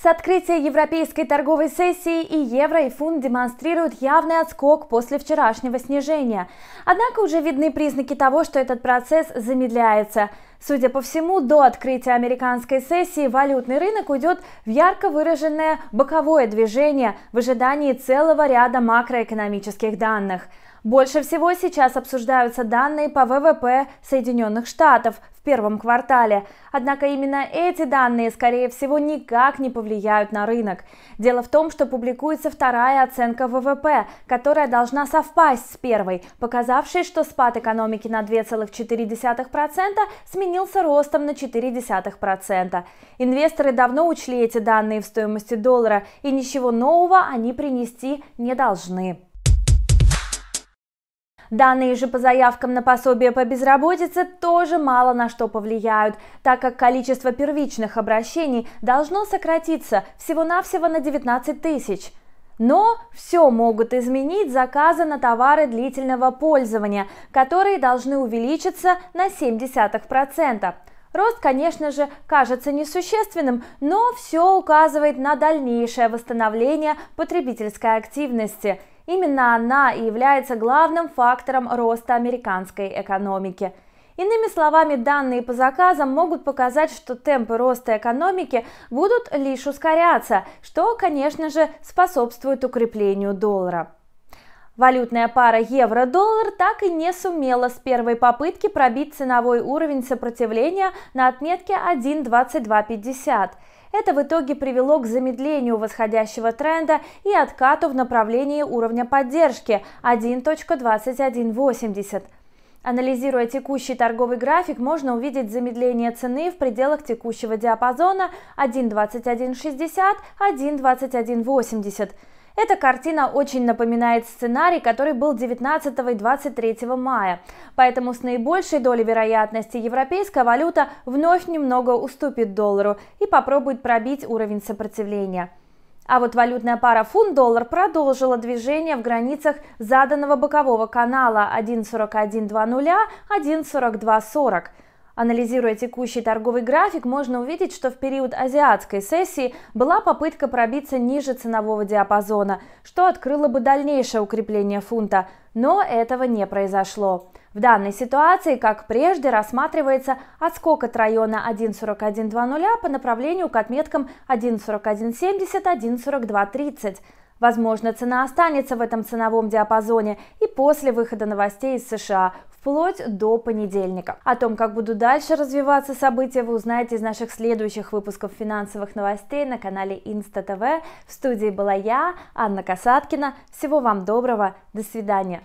С открытия Европейской торговой сессии и евро, и фунт демонстрируют явный отскок после вчерашнего снижения. Однако уже видны признаки того, что этот процесс замедляется. Судя по всему, до открытия американской сессии валютный рынок уйдет в ярко выраженное боковое движение в ожидании целого ряда макроэкономических данных. Больше всего сейчас обсуждаются данные по ВВП Соединенных Штатов, первом квартале. Однако именно эти данные, скорее всего, никак не повлияют на рынок. Дело в том, что публикуется вторая оценка ВВП, которая должна совпасть с первой, показавшей, что спад экономики на 2,4% сменился ростом на 0,4%. Инвесторы давно учли эти данные в стоимости доллара, и ничего нового они принести не должны. Данные же по заявкам на пособие по безработице тоже мало на что повлияют, так как количество первичных обращений должно сократиться всего-навсего на 19 тысяч. Но все могут изменить заказы на товары длительного пользования, которые должны увеличиться на 0,7%. Рост, конечно же, кажется несущественным, но все указывает на дальнейшее восстановление потребительской активности. Именно она и является главным фактором роста американской экономики. Иными словами, данные по заказам могут показать, что темпы роста экономики будут лишь ускоряться, что, конечно же, способствует укреплению доллара. Валютная пара евро-доллар так и не сумела с первой попытки пробить ценовой уровень сопротивления на отметке 1.2250. Это в итоге привело к замедлению восходящего тренда и откату в направлении уровня поддержки 1.2180. Анализируя текущий торговый график, можно увидеть замедление цены в пределах текущего диапазона 1.2160-1.2180. Эта картина очень напоминает сценарий, который был 19 и 23 мая, поэтому с наибольшей долей вероятности европейская валюта вновь немного уступит доллару и попробует пробить уровень сопротивления. А вот валютная пара фунт-доллар продолжила движение в границах заданного бокового канала 1.4120, 1.4240. Анализируя текущий торговый график, можно увидеть, что в период азиатской сессии была попытка пробиться ниже ценового диапазона, что открыло бы дальнейшее укрепление фунта, но этого не произошло. В данной ситуации, как прежде, рассматривается отскок от района 1.4120 по направлению к отметкам 1.4170-1.4230. Возможно, цена останется в этом ценовом диапазоне и после выхода новостей из США, вплоть до понедельника. О том, как будут дальше развиваться события, вы узнаете из наших следующих выпусков финансовых новостей на канале Инста ТВ. В студии была я, Анна Касаткина. Всего вам доброго, до свидания.